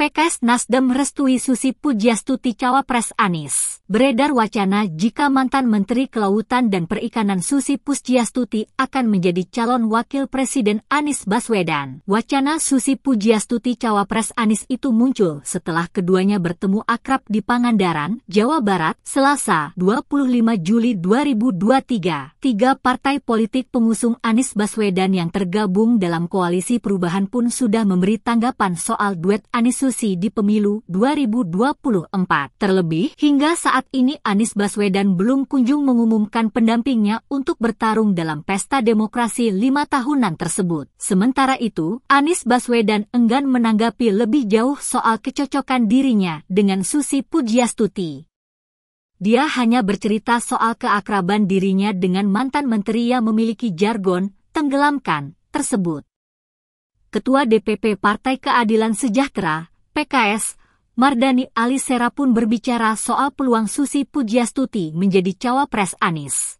PKS Nasdem restui Susi Pujiastuti cawapres Anies. Beredar wacana jika mantan Menteri Kelautan dan Perikanan Susi Pujiastuti akan menjadi calon wakil Presiden Anies Baswedan. Wacana Susi Pujiastuti cawapres Anies itu muncul setelah keduanya bertemu akrab di Pangandaran, Jawa Barat, Selasa, 25 Juli 2023. Tiga partai politik pengusung Anies Baswedan yang tergabung dalam koalisi perubahan pun sudah memberi tanggapan soal duet Anies konstitusi di pemilu 2024. Terlebih, hingga saat ini Anies Baswedan belum kunjung mengumumkan pendampingnya untuk bertarung dalam pesta demokrasi lima tahunan tersebut. Sementara itu, Anies Baswedan enggan menanggapi lebih jauh soal kecocokan dirinya dengan Susi Pujiastuti. Dia hanya bercerita soal keakraban dirinya dengan mantan menteri yang memiliki jargon tenggelamkan tersebut. Ketua DPP Partai Keadilan Sejahtera, PKS, Mardani Alisera pun berbicara soal peluang Susi Pujiastuti menjadi cawapres Anies.